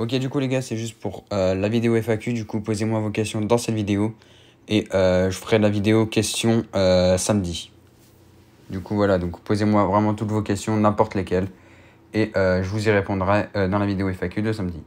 Ok, du coup, les gars, c'est juste pour euh, la vidéo FAQ. Du coup, posez-moi vos questions dans cette vidéo. Et euh, je ferai la vidéo question euh, samedi. Du coup, voilà. Donc, posez-moi vraiment toutes vos questions, n'importe lesquelles. Et je vous y répondrai dans la vidéo FAQ de samedi.